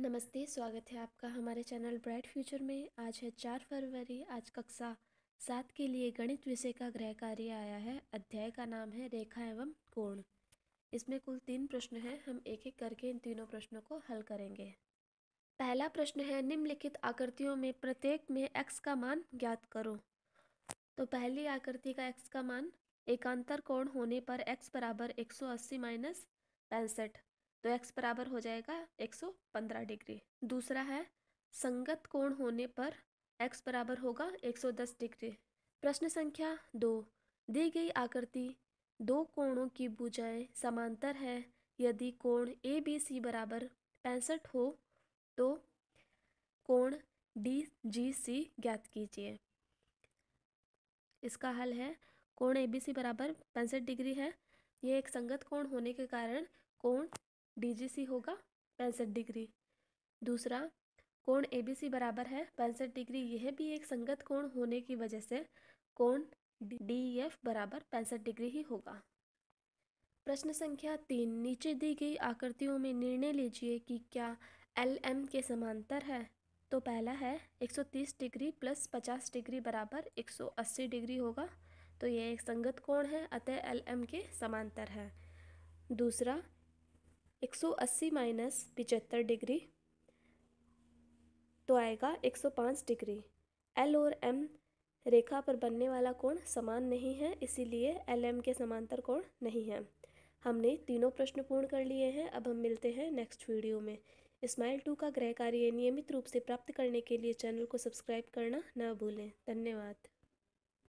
नमस्ते स्वागत है आपका हमारे चैनल ब्राइट फ्यूचर में आज है चार फरवरी आज कक्षा सात के लिए गणित विषय का गृह कार्य आया है अध्याय का नाम है रेखा एवं कोण इसमें कुल तीन प्रश्न हैं हम एक एक करके इन तीनों प्रश्नों को हल करेंगे पहला प्रश्न है निम्नलिखित आकृतियों में प्रत्येक में एक्स का मान ज्ञात करो तो पहली आकृति का एक्स का मान एकांतर कोण होने पर एक्स बराबर एक सौ अस्सी माइनस पैंसठ तो एक्स बराबर हो जाएगा 115 डिग्री दूसरा है संगत कोण होने पर एक्स बराबर होगा 110 डिग्री प्रश्न संख्या दो दी गई आकृति दो कोणों की भुजाएं समांतर है यदि कोण ए बी सी बराबर पैंसठ हो तो कोण डी जी सी ज्ञात कीजिए इसका हल है कोण ए बी सी बराबर पैंसठ डिग्री है ये एक संगत कोण होने के कारण कोण डी होगा पैंसठ डिग्री दूसरा कोण ए बी सी बराबर है पैंसठ डिग्री यह भी एक संगत कोण होने की वजह से कोण डी एफ e बराबर पैंसठ डिग्री ही होगा प्रश्न संख्या तीन नीचे दी गई आकृतियों में निर्णय लीजिए कि क्या एल एम के समांतर है तो पहला है 130 डिग्री प्लस 50 डिग्री बराबर 180 डिग्री होगा तो यह एक संगत कोण है अतः एल एम के समांतर है दूसरा 180 माइनस पिचहत्तर डिग्री तो आएगा 105 डिग्री एल और एम रेखा पर बनने वाला कोण समान नहीं है इसीलिए एल एम के समांतर कोण नहीं है हमने तीनों प्रश्न पूर्ण कर लिए हैं अब हम मिलते हैं नेक्स्ट वीडियो में स्माइल टू का गृह कार्य नियमित रूप से प्राप्त करने के लिए चैनल को सब्सक्राइब करना न भूलें धन्यवाद